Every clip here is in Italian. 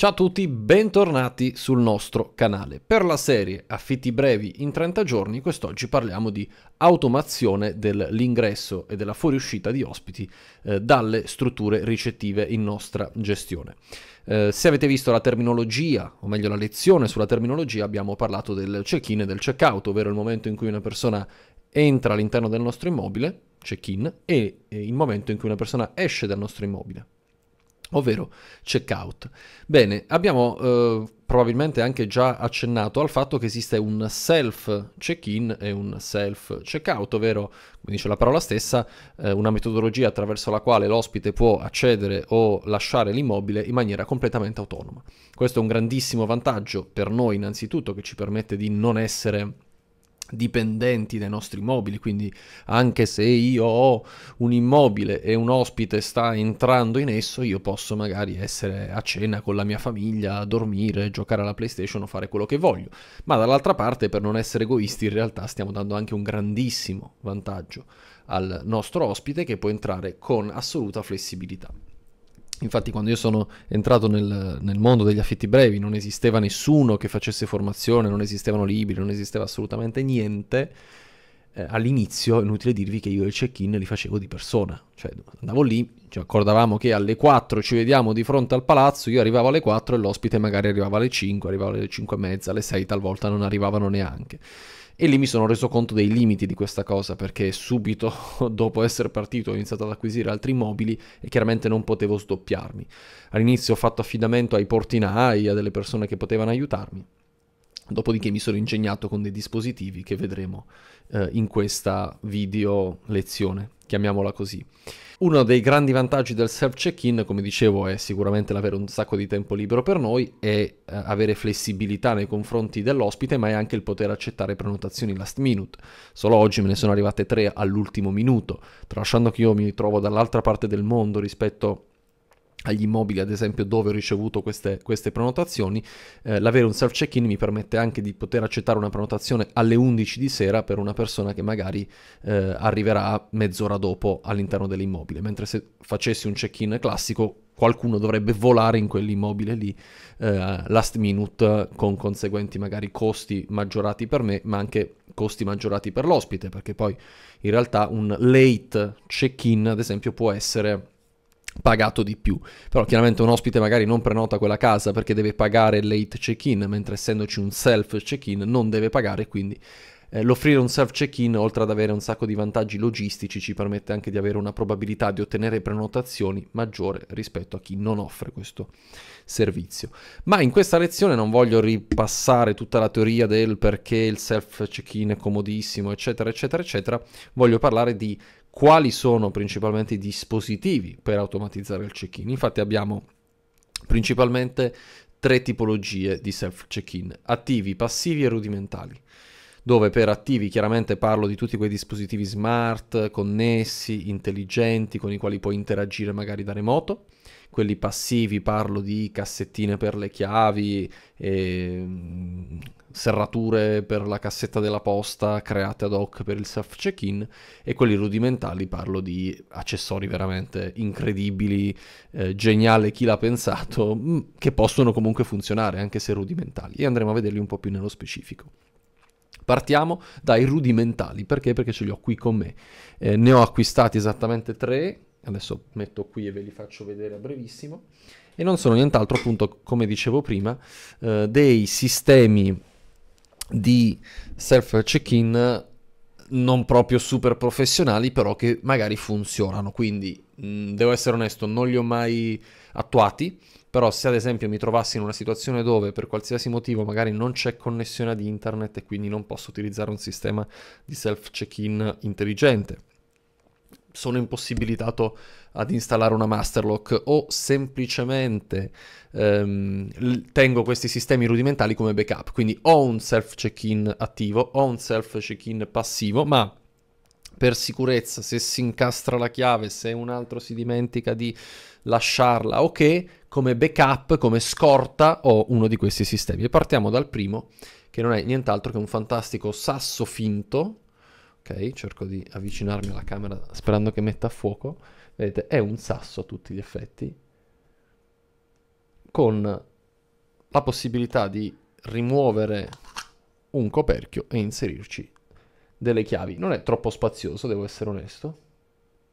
Ciao a tutti, bentornati sul nostro canale. Per la serie Affitti brevi in 30 giorni, quest'oggi parliamo di automazione dell'ingresso e della fuoriuscita di ospiti eh, dalle strutture ricettive in nostra gestione. Eh, se avete visto la terminologia, o meglio la lezione sulla terminologia, abbiamo parlato del check-in e del check-out, ovvero il momento in cui una persona entra all'interno del nostro immobile, check-in, e il momento in cui una persona esce dal nostro immobile, ovvero checkout. Bene, abbiamo eh, probabilmente anche già accennato al fatto che esiste un self check-in e un self checkout, ovvero, come dice la parola stessa, eh, una metodologia attraverso la quale l'ospite può accedere o lasciare l'immobile in maniera completamente autonoma. Questo è un grandissimo vantaggio per noi innanzitutto che ci permette di non essere dipendenti dai nostri mobili, quindi anche se io ho un immobile e un ospite sta entrando in esso, io posso magari essere a cena con la mia famiglia, dormire, giocare alla PlayStation o fare quello che voglio. Ma dall'altra parte, per non essere egoisti, in realtà stiamo dando anche un grandissimo vantaggio al nostro ospite che può entrare con assoluta flessibilità. Infatti quando io sono entrato nel, nel, mondo degli affitti brevi non esisteva nessuno che facesse formazione, non esistevano libri, non esisteva assolutamente niente. Eh, all'inizio è inutile dirvi che io il check-in li facevo di persona. Cioè andavo lì, ci accordavamo che alle 4 ci vediamo di fronte al palazzo, io arrivavo alle 4 e l'ospite magari arrivava alle 5, arrivava alle 5 e mezza, alle 6 talvolta non arrivavano neanche. E lì mi sono reso conto dei limiti di questa cosa, perché subito dopo essere partito ho iniziato ad acquisire altri mobili e chiaramente non potevo sdoppiarmi. All'inizio ho fatto affidamento ai portinai, a delle persone che potevano aiutarmi. Dopodiché mi sono ingegnato con dei dispositivi che vedremo eh, in questa video lezione chiamiamola così. Uno dei grandi vantaggi del self-check-in, come dicevo, è sicuramente l'avere un sacco di tempo libero per noi e eh, avere flessibilità nei confronti dell'ospite, ma è anche il poter accettare prenotazioni last minute. Solo oggi me ne sono arrivate tre all'ultimo minuto, tralasciando che io mi trovo dall'altra parte del mondo rispetto a agli immobili, ad esempio, dove ho ricevuto queste, queste prenotazioni, eh, l'avere un self-check-in mi permette anche di poter accettare una prenotazione alle 11 di sera per una persona che magari eh, arriverà mezz'ora dopo all'interno dell'immobile, mentre se facessi un check-in classico qualcuno dovrebbe volare in quell'immobile lì eh, last minute con conseguenti magari costi maggiorati per me, ma anche costi maggiorati per l'ospite, perché poi in realtà un late check-in, ad esempio, può essere pagato di più. Però chiaramente un ospite magari non prenota quella casa perché deve pagare il late check-in, mentre essendoci un self check-in non deve pagare, quindi eh, l'offrire un self check-in, oltre ad avere un sacco di vantaggi logistici, ci permette anche di avere una probabilità di ottenere prenotazioni maggiore rispetto a chi non offre questo servizio. Ma in questa lezione non voglio ripassare tutta la teoria del perché il self check-in è comodissimo, eccetera, eccetera, eccetera. Voglio parlare di quali sono principalmente i dispositivi per automatizzare il check-in. Infatti abbiamo principalmente tre tipologie di self-check-in, attivi, passivi e rudimentali dove per attivi chiaramente parlo di tutti quei dispositivi smart, connessi, intelligenti, con i quali puoi interagire magari da remoto quelli passivi, parlo di cassettine per le chiavi, e, ehm, serrature per la cassetta della posta create ad hoc per il self check-in e quelli rudimentali parlo di accessori veramente incredibili, eh, geniale chi l'ha pensato, mm, che possono comunque funzionare anche se rudimentali e andremo a vederli un po' più nello specifico. Partiamo dai rudimentali, perché? Perché ce li ho qui con me. Eh, ne ho acquistati esattamente tre adesso metto qui e ve li faccio vedere a brevissimo, e non sono nient'altro appunto, come dicevo prima, eh, dei sistemi di self-check-in non proprio super professionali, però che magari funzionano. Quindi, mh, mm, devo essere onesto, non li ho mai attuati, però se ad esempio mi trovassi in una situazione dove per qualsiasi motivo magari non c'è connessione ad internet e quindi non posso utilizzare un sistema di self-check-in intelligente sono impossibilitato ad installare una master lock o semplicemente ehm, tengo questi sistemi rudimentali come backup. Quindi ho un self check-in attivo, ho un self check-in passivo, ma per sicurezza, se si incastra la chiave, se un altro si dimentica di lasciarla, ok, come backup, come scorta ho uno di questi sistemi. E partiamo dal primo, che non è nient'altro che un fantastico sasso finto ok? Cerco di avvicinarmi alla camera sperando che metta a fuoco. Vedete, è un sasso a tutti gli effetti, con la possibilità di rimuovere un coperchio e inserirci delle chiavi. Non è troppo spazioso, devo essere onesto.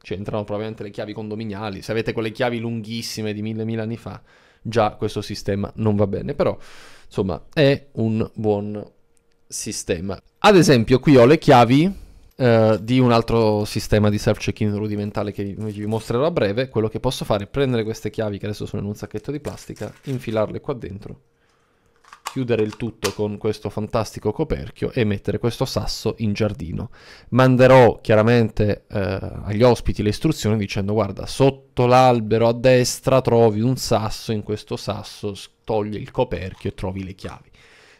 C'entrano probabilmente le chiavi condominiali. Se avete quelle chiavi lunghissime di mille mila anni fa, già questo sistema non va bene. Però, insomma, è un buon sistema. Ad esempio, qui ho le chiavi eh, di un altro sistema di self-check-in rudimentale che vi, mostrerò a breve, quello che posso fare è prendere queste chiavi che adesso sono in un sacchetto di plastica, infilarle qua dentro, chiudere il tutto con questo fantastico coperchio e mettere questo sasso in giardino. Manderò chiaramente uh, agli ospiti le istruzioni dicendo guarda sotto l'albero a destra trovi un sasso, in questo sasso togli il coperchio e trovi le chiavi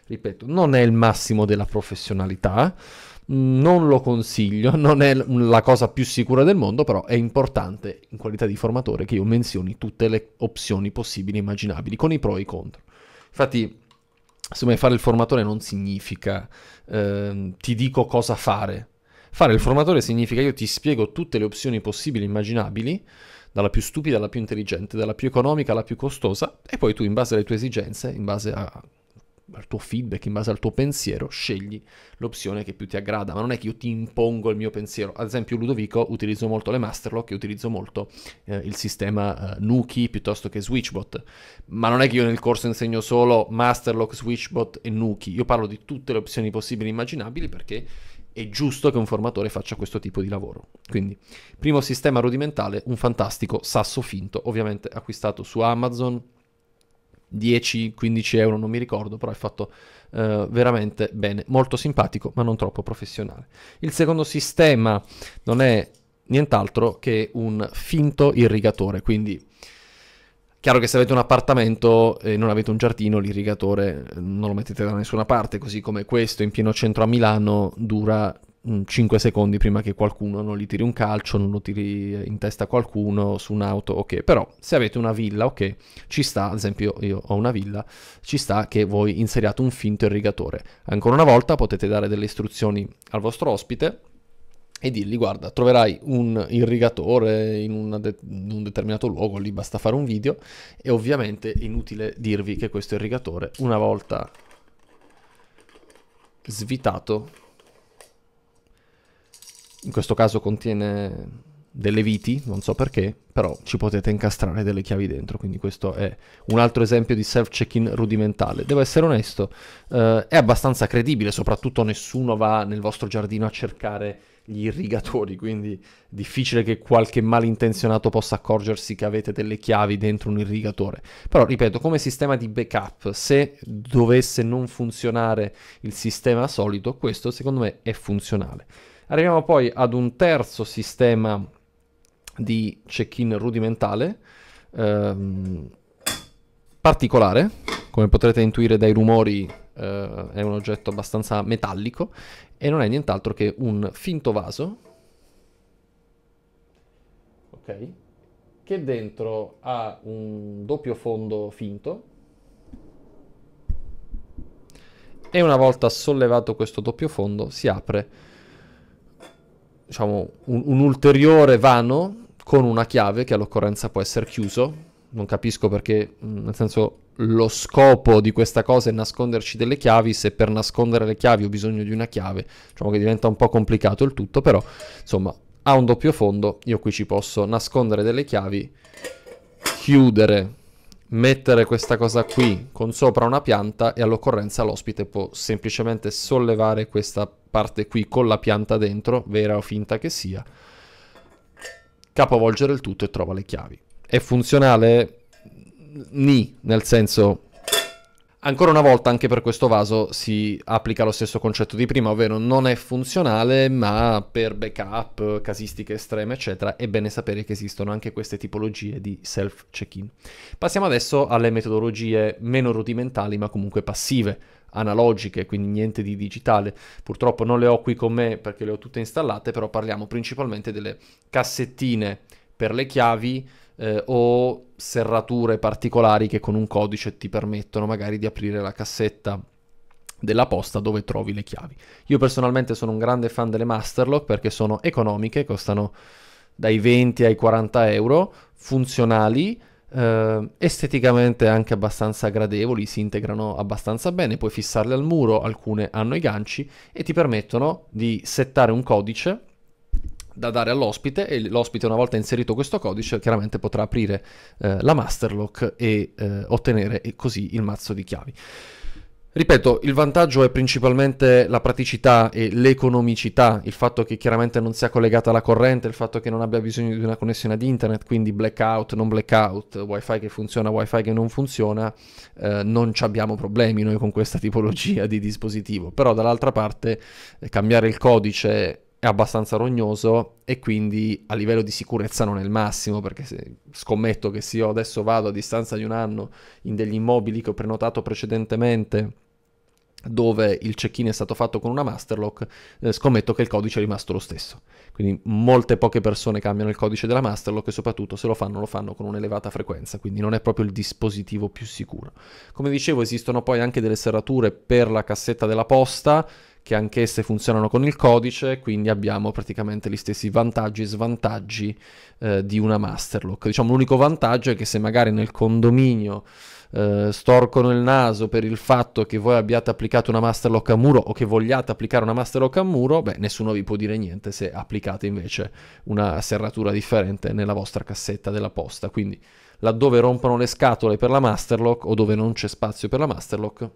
ripeto, non è il massimo della professionalità, non lo consiglio, non è la cosa più sicura del mondo, però è importante in qualità di formatore che io menzioni tutte le opzioni possibili e immaginabili, con i pro e i contro. Infatti, secondo me fare il formatore non significa eh, ti dico cosa fare. Fare il formatore significa io ti spiego tutte le opzioni possibili e immaginabili, dalla più stupida alla più intelligente, dalla più economica alla più costosa, e poi tu in base alle tue esigenze, in base a al tuo feedback, in base al tuo pensiero, scegli l'opzione che più ti aggrada, ma non è che io ti impongo il mio pensiero. Ad esempio, Ludovico utilizzo molto le Masterlock e utilizzo molto eh, il sistema eh, Nuki piuttosto che Switchbot, ma non è che io nel corso insegno solo Masterlock, Switchbot e Nuki. Io parlo di tutte le opzioni possibili e immaginabili perché è giusto che un formatore faccia questo tipo di lavoro. Quindi, primo sistema rudimentale, un fantastico sasso finto, ovviamente acquistato su Amazon 10-15 euro, non mi ricordo, però è fatto eh, veramente bene, molto simpatico ma non troppo professionale. Il secondo sistema non è nient'altro che un finto irrigatore, quindi Chiaro che se avete un appartamento e non avete un giardino, l'irrigatore eh, non lo mettete da nessuna parte, così come questo in pieno centro a Milano dura 5 mm, secondi prima che qualcuno non gli tiri un calcio, non lo tiri in testa qualcuno su un'auto, ok. Però se avete una villa, ok, ci sta, ad esempio io ho una villa, ci sta che voi inseriate un finto irrigatore. Ancora una volta potete dare delle istruzioni al vostro ospite e dirgli guarda troverai un irrigatore in, de- in, un determinato luogo, lì basta fare un video e ovviamente è inutile dirvi che questo irrigatore una volta svitato, in questo caso contiene delle viti, non so perché, però ci potete incastrare delle chiavi dentro, quindi questo è un altro esempio di self-check-in rudimentale. Devo essere onesto, eh, è abbastanza credibile, soprattutto nessuno va nel vostro giardino a cercare gli irrigatori, quindi difficile che qualche malintenzionato possa accorgersi che avete delle chiavi dentro un irrigatore. Però ripeto, come sistema di backup, se dovesse non funzionare il sistema solito, questo secondo me è funzionale. Arriviamo poi ad un terzo sistema di check-in rudimentale, ehm, particolare, come potrete intuire dai rumori eh, è un oggetto abbastanza metallico e non è nient'altro che un finto vaso, ok, che dentro ha un doppio fondo finto e una volta sollevato questo doppio fondo si apre diciamo, un, un ulteriore vano con una chiave che all'occorrenza può essere chiuso. Non capisco perché, mm, nel senso, lo scopo di questa cosa è nasconderci delle chiavi. Se per nascondere le chiavi ho bisogno di una chiave, diciamo che diventa un po' complicato il tutto, però insomma ha un doppio fondo. Io qui ci posso nascondere delle chiavi, chiudere mettere questa cosa qui con sopra una pianta e all'occorrenza l'ospite può semplicemente sollevare questa parte qui con la pianta dentro, vera o finta che sia, capovolgere il tutto e trova le chiavi. È funzionale? Ni, nel senso... Ancora una volta, anche per questo vaso si applica lo stesso concetto di prima, ovvero non è funzionale, ma per backup, casistiche estreme, eccetera, è bene sapere che esistono anche queste tipologie di self-check-in. Passiamo adesso alle metodologie meno rudimentali, ma comunque passive analogiche, quindi niente di digitale. Purtroppo non le ho qui con me perché le ho tutte installate, però parliamo principalmente delle cassettine per le chiavi eh, o serrature particolari che con un codice ti permettono magari di aprire la cassetta della posta dove trovi le chiavi. Io personalmente sono un grande fan delle Masterlock perché sono economiche, costano dai 20 ai 40 euro, funzionali, eh, esteticamente anche abbastanza gradevoli, si integrano abbastanza bene, puoi fissarle al muro, alcune hanno i ganci e ti permettono di settare un codice da dare all'ospite e l'ospite una volta inserito questo codice chiaramente potrà aprire eh, la masterlock e eh, ottenere così il mazzo di chiavi. Ripeto, il vantaggio è principalmente la praticità e l'economicità, il fatto che chiaramente non sia collegata alla corrente, il fatto che non abbia bisogno di una connessione ad internet, quindi blackout, non blackout, wifi che funziona, wifi che non funziona, eh, non ci abbiamo problemi noi con questa tipologia di dispositivo. Però dall'altra parte eh, cambiare il codice è abbastanza rognoso e quindi a livello di sicurezza non è il massimo perché se, scommetto che se io adesso vado a distanza di un anno in degli immobili che ho prenotato precedentemente dove il check-in è stato fatto con una masterlock, eh, scommetto che il codice è rimasto lo stesso. Quindi molte poche persone cambiano il codice della masterlock e soprattutto se lo fanno lo fanno con un'elevata frequenza, quindi non è proprio il dispositivo più sicuro. Come dicevo esistono poi anche delle serrature per la cassetta della posta, che anch'esse funzionano con il codice, quindi abbiamo praticamente gli stessi vantaggi e svantaggi eh, di una master lock. Diciamo l'unico vantaggio è che se magari nel condominio eh, storcono il naso per il fatto che voi abbiate applicato una master lock a muro o che vogliate applicare una master lock a muro, beh, nessuno vi può dire niente se applicate invece una serratura differente nella vostra cassetta della posta. Quindi laddove rompono le scatole per la master lock o dove non c'è spazio per la master lock,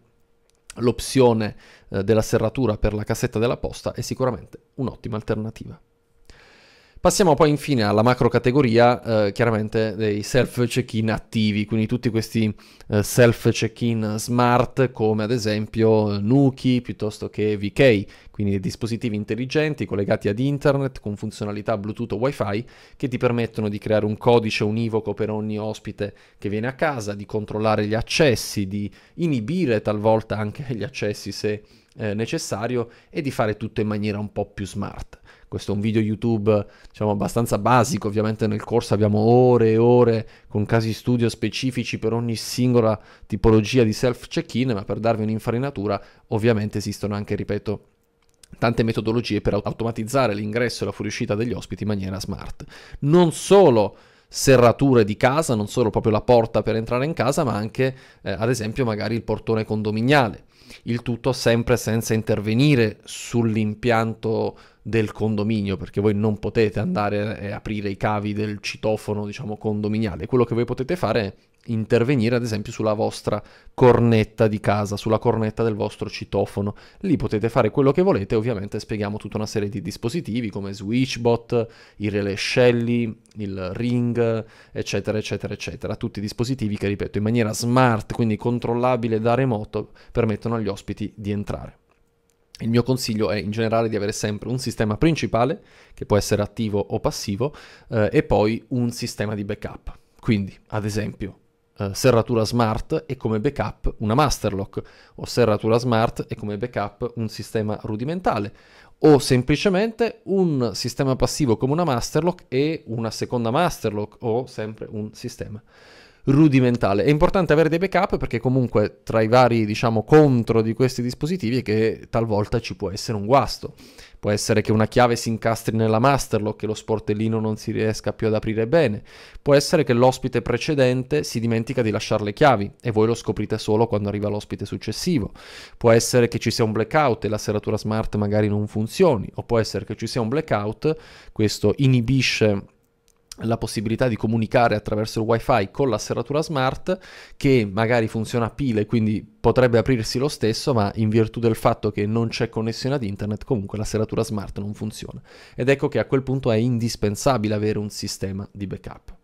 l'opzione eh, della serratura per la cassetta della posta è sicuramente un'ottima alternativa. Passiamo poi infine alla macro categoria, eh, chiaramente dei self-check-in attivi, quindi tutti questi eh, self-check-in smart come ad esempio eh, Nuki piuttosto che VK, quindi dispositivi intelligenti collegati ad internet con funzionalità Bluetooth o Wi-Fi che ti permettono di creare un codice univoco per ogni ospite che viene a casa, di controllare gli accessi, di inibire talvolta anche gli accessi se eh, necessario e di fare tutto in maniera un po' più smart. Questo è un video YouTube, diciamo, abbastanza basico. Ovviamente nel corso abbiamo ore e ore con casi studio specifici per ogni singola tipologia di self-check-in, ma per darvi un'infarinatura, ovviamente esistono anche, ripeto, tante metodologie per automatizzare l'ingresso e la fuoriuscita degli ospiti in maniera smart. Non solo serrature di casa, non solo proprio la porta per entrare in casa, ma anche eh, ad esempio magari il portone condominiale il tutto sempre senza intervenire sull'impianto del condominio, perché voi non potete andare e aprire i cavi del citofono, diciamo, condominiale. Quello che voi potete fare intervenire ad esempio sulla vostra cornetta di casa, sulla cornetta del vostro citofono. Lì potete fare quello che volete, ovviamente spieghiamo tutta una serie di dispositivi come Switchbot, i relay scelli, il ring, eccetera, eccetera, eccetera. Tutti i dispositivi che, ripeto, in maniera smart, quindi controllabile da remoto, permettono agli ospiti di entrare. Il mio consiglio è in generale di avere sempre un sistema principale, che può essere attivo o passivo, eh, e poi un sistema di backup. Quindi, ad esempio, eh, serratura smart e come backup una master lock o serratura smart e come backup un sistema rudimentale o semplicemente un sistema passivo come una master lock e una seconda master lock o sempre un sistema rudimentale. È importante avere dei backup perché comunque tra i vari, diciamo, contro di questi dispositivi è che talvolta ci può essere un guasto. Può essere che una chiave si incastri nella masterlock che lo sportellino non si riesca più ad aprire bene. Può essere che l'ospite precedente si dimentica di lasciare le chiavi e voi lo scoprite solo quando arriva l'ospite successivo. Può essere che ci sia un blackout e la serratura smart magari non funzioni. O può essere che ci sia un blackout, questo inibisce la possibilità di comunicare attraverso il wifi con la serratura smart che magari funziona a pile quindi potrebbe aprirsi lo stesso ma in virtù del fatto che non c'è connessione ad internet comunque la serratura smart non funziona ed ecco che a quel punto è indispensabile avere un sistema di backup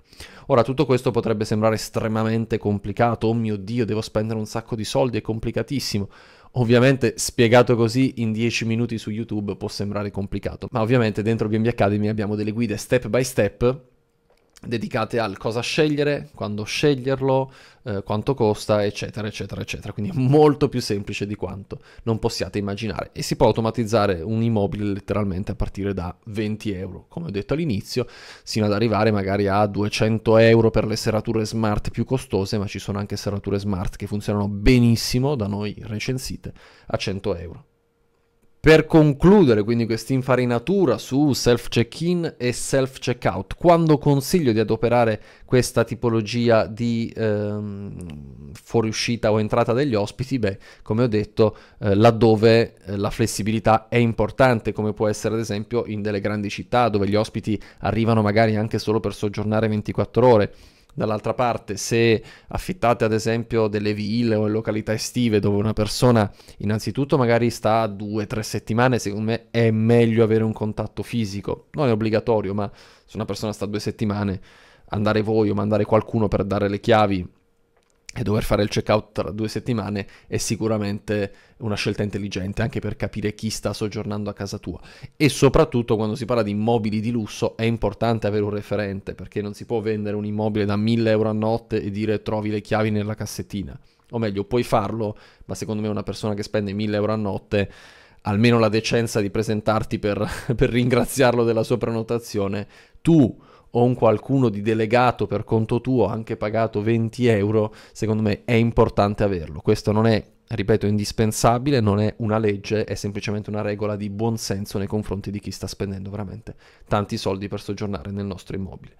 Ora, tutto questo potrebbe sembrare estremamente complicato, oh mio Dio, devo spendere un sacco di soldi, è complicatissimo. Ovviamente, spiegato così in 10 minuti su YouTube può sembrare complicato, ma ovviamente dentro BMB Academy abbiamo delle guide step by step dedicate al cosa scegliere, quando sceglierlo, eh, quanto costa, eccetera, eccetera, eccetera. Quindi è molto più semplice di quanto non possiate immaginare. E si può automatizzare un immobile letteralmente a partire da 20 euro, come ho detto all'inizio, sino ad arrivare magari a 200 euro per le serrature smart più costose, ma ci sono anche serrature smart che funzionano benissimo, da noi recensite, a 100 euro. Per concludere quindi questa infarinatura su self-check-in e self-check-out, quando consiglio di adoperare questa tipologia di ehm, fuoriuscita o entrata degli ospiti? Beh, come ho detto, eh, laddove eh, la flessibilità è importante, come può essere ad esempio in delle grandi città dove gli ospiti arrivano magari anche solo per soggiornare 24 ore Dall'altra parte, se affittate ad esempio delle ville o località estive dove una persona innanzitutto magari sta due o tre settimane, secondo me è meglio avere un contatto fisico. Non è obbligatorio, ma se una persona sta due settimane, andare voi o mandare qualcuno per dare le chiavi e dover fare il checkout tra due settimane è sicuramente una scelta intelligente anche per capire chi sta soggiornando a casa tua e soprattutto quando si parla di immobili di lusso è importante avere un referente perché non si può vendere un immobile da 1000 euro a notte e dire trovi le chiavi nella cassettina o meglio puoi farlo ma secondo me una persona che spende 1000 euro a notte almeno la decenza di presentarti per, per ringraziarlo della sua prenotazione tu o un qualcuno di delegato per conto tuo, anche pagato 20 euro, secondo me è importante averlo. Questo non è, ripeto, indispensabile, non è una legge, è semplicemente una regola di buonsenso nei confronti di chi sta spendendo veramente tanti soldi per soggiornare nel nostro immobile.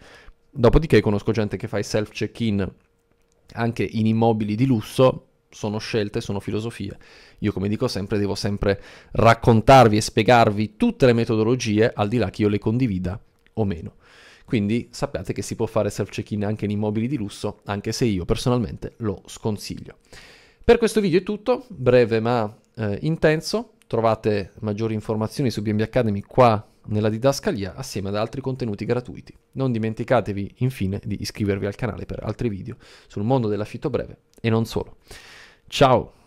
Dopodiché conosco gente che fa i self check-in anche in immobili di lusso, sono scelte, sono filosofie. Io come dico sempre devo sempre raccontarvi e spiegarvi tutte le metodologie, al di là che io le condivida o meno. Quindi sappiate che si può fare self-check-in anche in immobili di lusso, anche se io personalmente lo sconsiglio. Per questo video è tutto, breve ma eh, intenso. Trovate maggiori informazioni su BNB Academy qua nella didascalia assieme ad altri contenuti gratuiti. Non dimenticatevi infine di iscrivervi al canale per altri video sul mondo dell'affitto breve e non solo. Ciao!